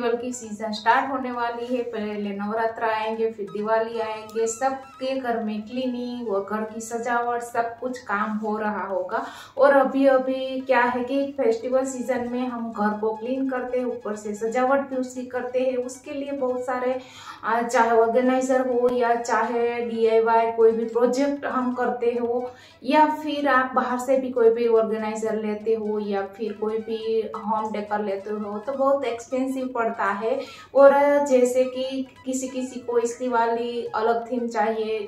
festival की season start होने वाली है पहले नवरात्र आएंगे फिर दिवाली आएंगे सबके घर में क्लीनिंग व घर की सजावट सब कुछ काम हो रहा होगा और अभी अभी क्या है कि फेस्टिवल सीज़न में हम घर को क्लीन करते हैं ऊपर से सजावट भी उसकी करते हैं उसके लिए बहुत सारे चाहे ऑर्गेनाइज़र हो या चाहे डी कोई भी प्रोजेक्ट हम करते हो या फिर आप बाहर से भी कोई भी ऑर्गेनाइज़र लेते हो या फिर कोई भी होम डेकर लेते हो तो बहुत एक्सपेंसिव पड़ पड़ता है और जैसे कि किसी किसी को इस दिवाली अलग थीम चाहिए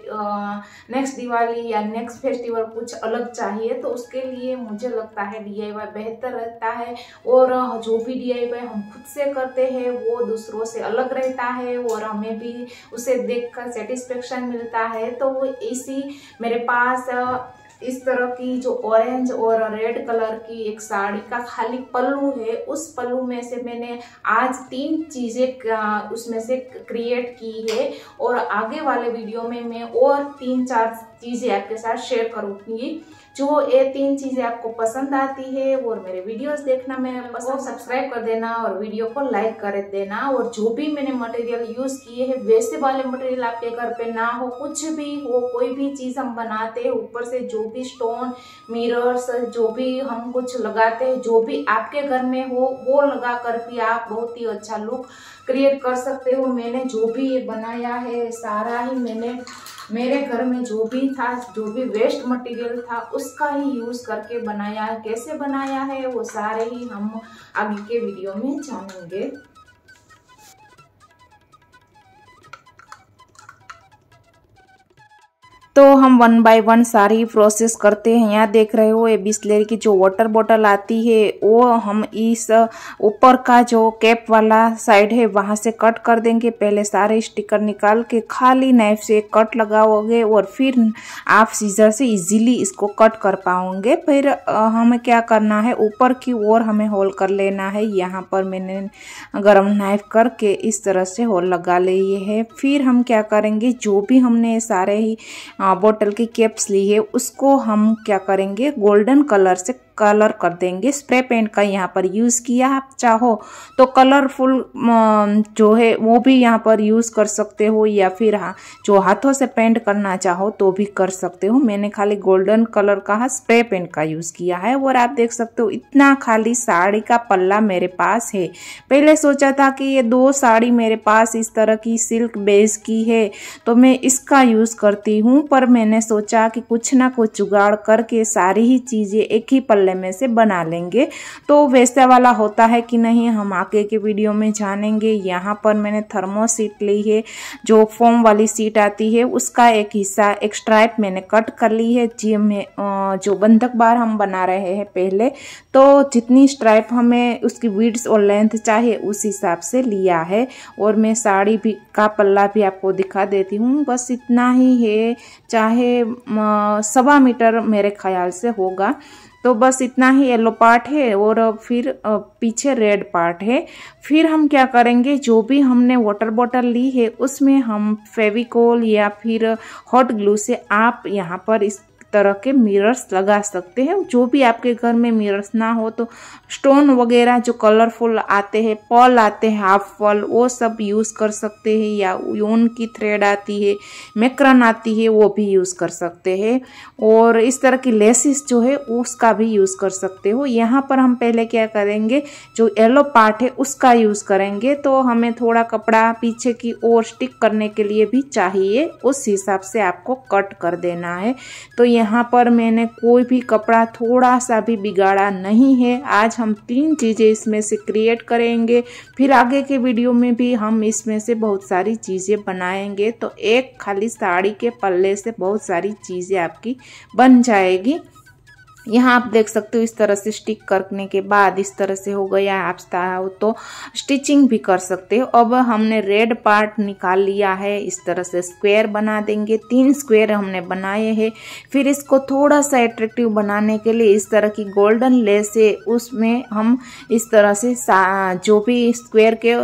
नेक्स्ट दिवाली या नेक्स्ट फेस्टिवल कुछ अलग चाहिए तो उसके लिए मुझे लगता है डी बेहतर रहता है और जो भी डी हम खुद से करते हैं वो दूसरों से अलग रहता है और हमें भी उसे देखकर सेटिस्फेक्शन मिलता है तो इसी मेरे पास इस तरह की जो ऑरेंज और रेड कलर की एक साड़ी का खाली पल्लू है उस पल्लू में से मैंने आज तीन चीज़ें उसमें से क्रिएट की है और आगे वाले वीडियो में मैं और तीन चार चीज़ें आपके साथ शेयर करूँगी जो ये तीन चीज़ें आपको पसंद आती है और मेरे वीडियोस देखना मैं हम्म, पसंद सब्सक्राइब कर देना और वीडियो को लाइक कर देना और जो भी मैंने मटेरियल यूज़ किए हैं वैसे वाले मटेरियल आपके घर पे ना हो कुछ भी हो कोई भी चीज़ हम बनाते हैं ऊपर से जो भी स्टोन मिरर्स जो भी हम कुछ लगाते हैं जो भी आपके घर में हो वो लगा कर भी आप बहुत ही अच्छा लुक क्रिएट कर सकते हो मैंने जो भी ये बनाया है सारा ही मैंने मेरे घर में जो भी था जो भी वेस्ट मटेरियल था उसका ही यूज़ करके बनाया कैसे बनाया है वो सारे ही हम आगे के वीडियो में जानेंगे तो हम वन बाय वन सारी प्रोसेस करते हैं यहाँ देख रहे हो ये बिस्लेरी की जो वाटर बॉटल आती है वो हम इस ऊपर का जो कैप वाला साइड है वहाँ से कट कर देंगे पहले सारे स्टिकर निकाल के खाली नाइफ से कट लगाओगे और फिर आप सीजर से इजीली इसको कट कर पाओगे फिर हमें क्या करना है ऊपर की ओर हमें होल कर लेना है यहाँ पर मैंने गर्म नाइफ करके इस तरह से होल लगा लिए है फिर हम क्या करेंगे जो भी हमने सारे ही बोतल हाँ, की कैप्स ली है उसको हम क्या करेंगे गोल्डन कलर से कलर कर देंगे स्प्रे पेंट का यहाँ पर यूज़ किया आप चाहो तो कलरफुल जो है वो भी यहाँ पर यूज़ कर सकते हो या फिर हाँ जो हाथों से पेंट करना चाहो तो भी कर सकते हो मैंने खाली गोल्डन कलर का हाँ, स्प्रे पेंट का यूज़ किया है और आप देख सकते हो इतना खाली साड़ी का पल्ला मेरे पास है पहले सोचा था कि ये दो साड़ी मेरे पास इस तरह की सिल्क बेस की है तो मैं इसका यूज़ करती हूँ पर मैंने सोचा कि कुछ ना कुछ जुगाड़ करके सारी ही चीज़ें एक ही पल्ले मसाले में से बना लेंगे तो वैसा वाला होता है कि नहीं हम आगे के वीडियो में जानेंगे यहाँ पर मैंने थर्मो सीट ली है जो फोम वाली सीट आती है उसका एक हिस्सा एक स्ट्राइप मैंने कट कर ली है जी में जो बंधक बार हम बना रहे हैं पहले तो जितनी स्ट्राइप हमें उसकी वीड्स और लेंथ चाहिए उस हिसाब से लिया है और मैं साड़ी भी का पल्ला भी आपको दिखा देती हूँ बस इतना ही है चाहे सवा मीटर मेरे ख्याल से होगा तो बस इतना ही येलो पार्ट है और फिर पीछे रेड पार्ट है फिर हम क्या करेंगे जो भी हमने वाटर बॉटल ली है उसमें हम फेविकोल या फिर हॉट ग्लू से आप यहाँ पर इस तरह के मिरर्स लगा सकते हैं जो भी आपके घर में मिरर्स ना हो तो स्टोन वगैरह जो कलरफुल आते हैं पॉल आते हैं हाफ पॉल वो सब यूज़ कर सकते हैं या ऊन की थ्रेड आती है मेकरन आती है वो भी यूज़ कर सकते हैं और इस तरह की लेसिस जो है उसका भी यूज़ कर सकते हो यहाँ पर हम पहले क्या करेंगे जो येलो पार्ट है उसका यूज़ करेंगे तो हमें थोड़ा कपड़ा पीछे की ओर स्टिक करने के लिए भी चाहिए उस हिसाब से आपको कट कर देना है तो यहाँ यहाँ पर मैंने कोई भी कपड़ा थोड़ा सा भी बिगाड़ा नहीं है आज हम तीन चीज़ें इसमें से क्रिएट करेंगे फिर आगे के वीडियो में भी हम इसमें से बहुत सारी चीज़ें बनाएंगे तो एक खाली साड़ी के पल्ले से बहुत सारी चीज़ें आपकी बन जाएगी यहाँ आप देख सकते हो इस तरह से स्टिक करने के बाद इस तरह से हो गया है आप चाहो तो स्टिचिंग भी कर सकते हो अब हमने रेड पार्ट निकाल लिया है इस तरह से स्क्वायर बना देंगे तीन स्क्वायर हमने बनाए हैं फिर इसको थोड़ा सा एट्रेक्टिव बनाने के लिए इस तरह की गोल्डन लेस है उसमें हम इस तरह से जो भी स्क्वेयर के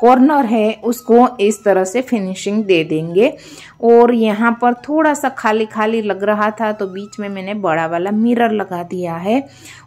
कॉर्नर है उसको इस तरह से फिनिशिंग दे देंगे और यहाँ पर थोड़ा सा खाली खाली लग रहा था तो बीच में मैंने बड़ा वाला मिरर लगा दिया है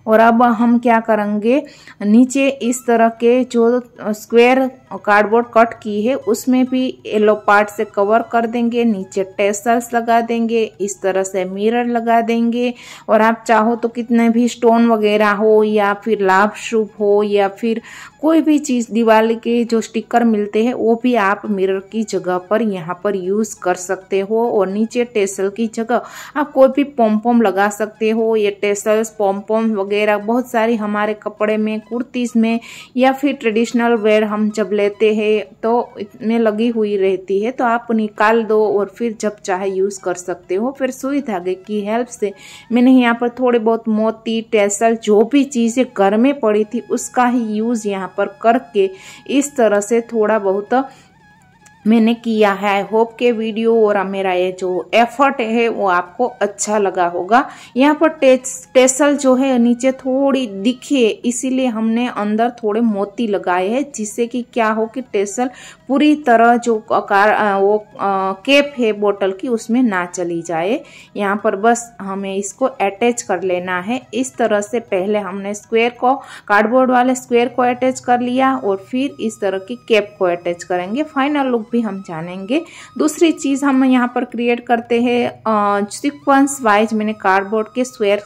और अब हम क्या करेंगे नीचे इस तरह के जो स्क्वायर कार्डबोर्ड कट की है उसमें भी येलो पार्ट से कवर कर देंगे नीचे टेसल्स लगा देंगे इस तरह से मिरर लगा देंगे और आप चाहो तो कितने भी स्टोन वगैरह हो या फिर लाभ शुभ हो या फिर कोई भी चीज़ दिवाली के जो स्टिकर मिलते हैं वो भी आप मिरर की जगह पर यहाँ पर यूज़ कर सकते हो और नीचे टेसल की जगह आप कोई भी पोमपोम लगा सकते हो ये टेसल्स पोमपोम वगैरह बहुत सारी हमारे कपड़े में कुर्तीज़ में या फिर ट्रेडिशनल वेयर हम जब लेते हैं तो इसमें लगी हुई रहती है तो आप निकाल दो और फिर जब चाहे यूज़ कर सकते हो फिर सुई धागे की हेल्प से मैंने यहाँ पर थोड़े बहुत मोती टेसल जो भी चीज़ें घर में पड़ी थी उसका ही यूज़ यहाँ पर करके इस तरह से थोड़ा बहुत मैंने किया है आई होप के वीडियो और मेरा ये जो एफर्ट है वो आपको अच्छा लगा होगा यहाँ पर टेसल जो है नीचे थोड़ी दिखे इसीलिए हमने अंदर थोड़े मोती लगाए हैं जिससे कि क्या हो कि टेसल पूरी तरह जो कार वो केप है बोतल की उसमें ना चली जाए यहाँ पर बस हमें इसको अटैच कर लेना है इस तरह से पहले हमने स्क्वायर को कार्डबोर्ड वाले स्क्वायर को अटैच कर लिया और फिर इस तरह की केप को अटैच करेंगे फाइनल लुक भी हम जानेंगे दूसरी चीज़ हम यहाँ पर क्रिएट करते हैं सिक्वेंस वाइज मैंने कार्डबोर्ड के स्क्वेयर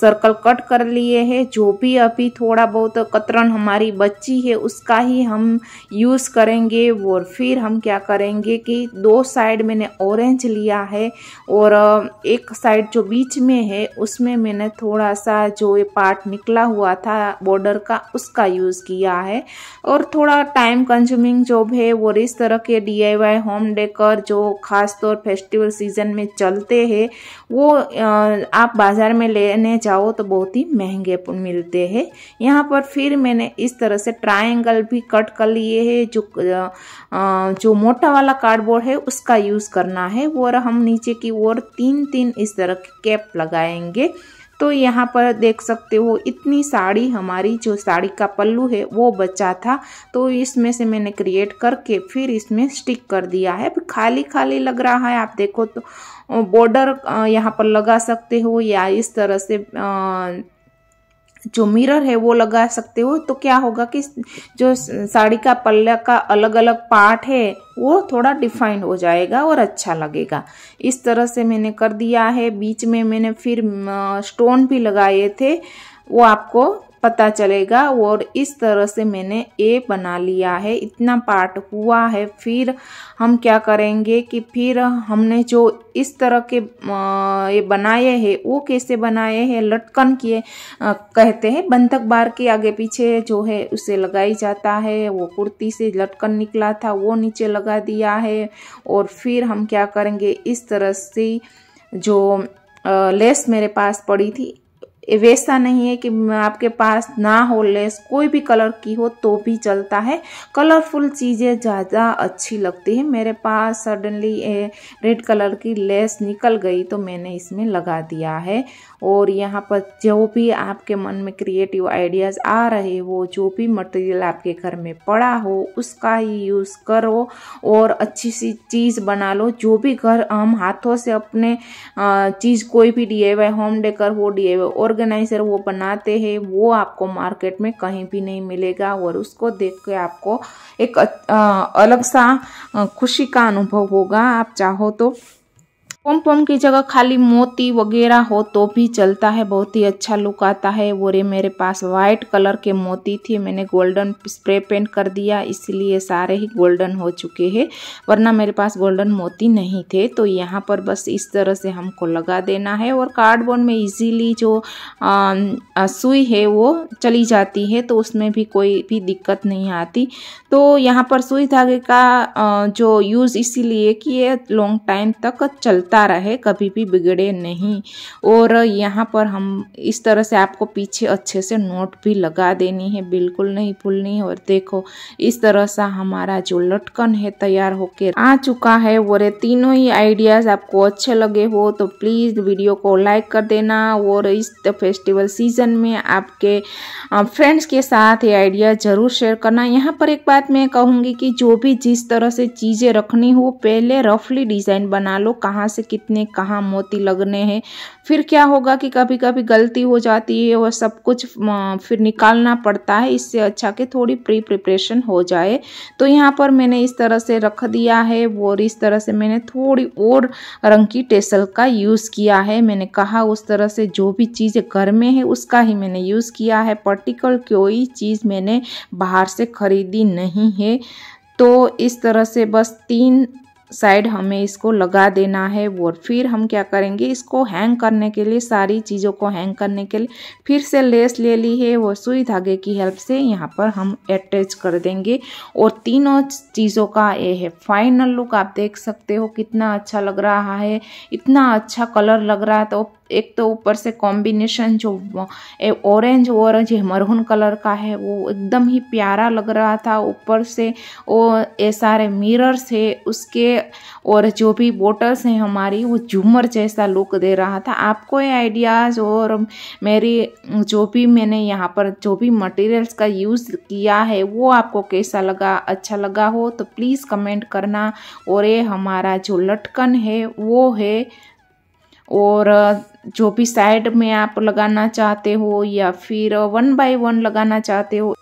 सर्कल कट कर लिए है जो भी अभी थोड़ा बहुत कतरन हमारी बच्ची है उसका ही हम यूज़ करेंगे और फिर हम क्या करेंगे कि दो साइड मैंने ऑरेंज लिया है और एक साइड जो बीच में है उसमें मैंने थोड़ा सा जो ये पार्ट निकला हुआ था बॉर्डर का उसका यूज़ किया है और थोड़ा टाइम कंज्यूमिंग जॉब है और इस तरह के डी होम डेकर जो ख़ासतौर फेस्टिवल सीज़न में चलते हैं वो आप बाज़ार में लेने जाओ तो बहुत ही महंगे मिलते हैं यहाँ पर फिर मैंने इस तरह से ट्राइंगल भी कट कर लिए है जो जो मोटा वाला कार्डबोर्ड है उसका यूज़ करना है और हम नीचे की ओर तीन तीन इस तरह के कैप लगाएंगे तो यहाँ पर देख सकते हो इतनी साड़ी हमारी जो साड़ी का पल्लू है वो बचा था तो इसमें से मैंने क्रिएट करके फिर इसमें स्टिक कर दिया है खाली खाली लग रहा है आप देखो तो बॉर्डर यहाँ पर लगा सकते हो या इस तरह से जो मिरर है वो लगा सकते हो तो क्या होगा कि जो साड़ी का पल्ला का अलग अलग पार्ट है वो थोड़ा डिफाइंड हो जाएगा और अच्छा लगेगा इस तरह से मैंने कर दिया है बीच में मैंने फिर स्टोन भी लगाए थे वो आपको पता चलेगा और इस तरह से मैंने ए बना लिया है इतना पार्ट हुआ है फिर हम क्या करेंगे कि फिर हमने जो इस तरह के ये बनाए हैं वो कैसे बनाए हैं लटकन किए कहते हैं बंधक बार के आगे पीछे जो है उसे लगाई जाता है वो कुर्ती से लटकन निकला था वो नीचे लगा दिया है और फिर हम क्या करेंगे इस तरह से जो लेस मेरे पास पड़ी थी वैसा नहीं है कि आपके पास ना हो लेस कोई भी कलर की हो तो भी चलता है कलरफुल चीज़ें ज़्यादा अच्छी लगती है मेरे पास सडनली रेड कलर की लेस निकल गई तो मैंने इसमें लगा दिया है और यहाँ पर जो भी आपके मन में क्रिएटिव आइडियाज़ आ रहे हो जो भी मटेरियल आपके घर में पड़ा हो उसका ही यूज़ करो और अच्छी सी चीज़ बना लो जो भी घर हम हाथों से अपने चीज़ कोई भी डी होम डेकर हो डी ए ऑर्गेनाइजर वो बनाते हैं वो आपको मार्केट में कहीं भी नहीं मिलेगा और उसको देख के आपको एक अलग सा खुशी का अनुभव होगा आप चाहो तो पॉम पॉम की जगह खाली मोती वगैरह हो तो भी चलता है बहुत ही अच्छा लुक आता है वो रे मेरे पास व्हाइट कलर के मोती थे मैंने गोल्डन स्प्रे पेंट कर दिया इसलिए सारे ही गोल्डन हो चुके हैं वरना मेरे पास गोल्डन मोती नहीं थे तो यहाँ पर बस इस तरह से हमको लगा देना है और कार्डबोर्ड में इजीली जो आ, आ, सुई है वो चली जाती है तो उसमें भी कोई भी दिक्कत नहीं आती तो यहाँ पर सुई धागे का आ, जो यूज़ इसीलिए कि ये लॉन्ग टाइम तक चलता चलता रहे कभी भी बिगड़े नहीं और यहाँ पर हम इस तरह से आपको पीछे अच्छे से नोट भी लगा देनी है बिल्कुल नहीं भूलनी और देखो इस तरह सा हमारा जो लटकन है तैयार होकर आ चुका है और तीनों ही आइडियाज़ आपको अच्छे लगे हो तो प्लीज़ वीडियो को लाइक कर देना और इस फेस्टिवल सीजन में आपके फ्रेंड्स के साथ ये आइडिया ज़रूर शेयर करना यहाँ पर एक बात मैं कहूंगी कि जो भी जिस तरह से चीज़ें रखनी हो पहले रफली डिज़ाइन बना लो कहाँ से से कितने कहाँ मोती लगने हैं फिर क्या होगा कि कभी कभी गलती हो जाती है और सब कुछ फिर निकालना पड़ता है इससे अच्छा कि थोड़ी प्री प्रिपरेशन हो जाए तो यहाँ पर मैंने इस तरह से रख दिया है और इस तरह से मैंने थोड़ी और रंग की टेसल का यूज़ किया है मैंने कहा उस तरह से जो भी चीज़ें घर में है उसका ही मैंने यूज़ किया है पर्टिकुलर कोई चीज़ मैंने बाहर से ख़रीदी नहीं है तो इस तरह से बस तीन साइड हमें इसको लगा देना है और फिर हम क्या करेंगे इसको हैंग करने के लिए सारी चीज़ों को हैंग करने के लिए फिर से लेस ले ली है वो सुई धागे की हेल्प से यहाँ पर हम अटैच कर देंगे और तीनों चीज़ों का ये है फाइनल लुक आप देख सकते हो कितना अच्छा लग रहा है इतना अच्छा कलर लग रहा है तो एक तो ऊपर से कॉम्बिनेशन जो ऑरेंज और जो मरून कलर का है वो एकदम ही प्यारा लग रहा था ऊपर से वो ये सारे मिरर्स है उसके और जो भी बोटल्स हैं हमारी वो झूमर जैसा लुक दे रहा था आपको ये आइडियाज़ और मेरी जो भी मैंने यहाँ पर जो भी मटेरियल्स का यूज़ किया है वो आपको कैसा लगा अच्छा लगा हो तो प्लीज़ कमेंट करना और ये हमारा जो लटकन है वो है और जो भी साइड में आप लगाना चाहते हो या फिर वन बाय वन लगाना चाहते हो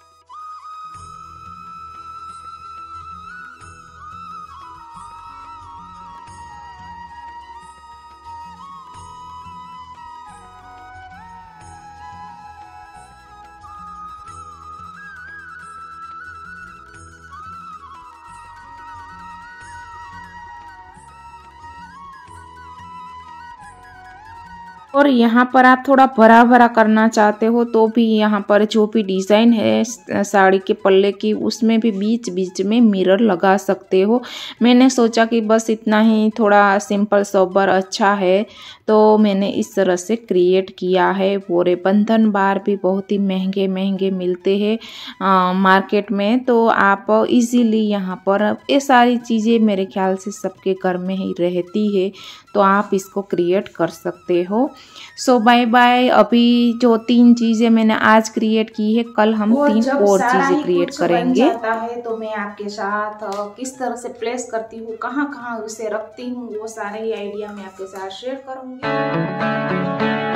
और यहाँ पर आप थोड़ा भरा भरा करना चाहते हो तो भी यहाँ पर जो भी डिज़ाइन है साड़ी के पल्ले की उसमें भी बीच बीच में मिरर लगा सकते हो मैंने सोचा कि बस इतना ही थोड़ा सिंपल सोबर अच्छा है तो मैंने इस तरह से क्रिएट किया है बोरे बंधन बार भी बहुत ही महंगे महंगे मिलते हैं मार्केट में तो आप इजीली यहाँ पर ये सारी चीज़ें मेरे ख्याल से सबके घर में ही रहती है तो आप इसको क्रिएट कर सकते हो सो बाय बाय अभी जो तीन चीज़ें मैंने आज क्रिएट की है कल हम तीन और चीज़ें क्रिएट करेंगे है तो मैं आपके साथ किस तरह से प्लेस करती हूँ कहाँ कहाँ उसे रखती हूँ वो सारे आइडिया मैं आपके साथ शेयर करूँगी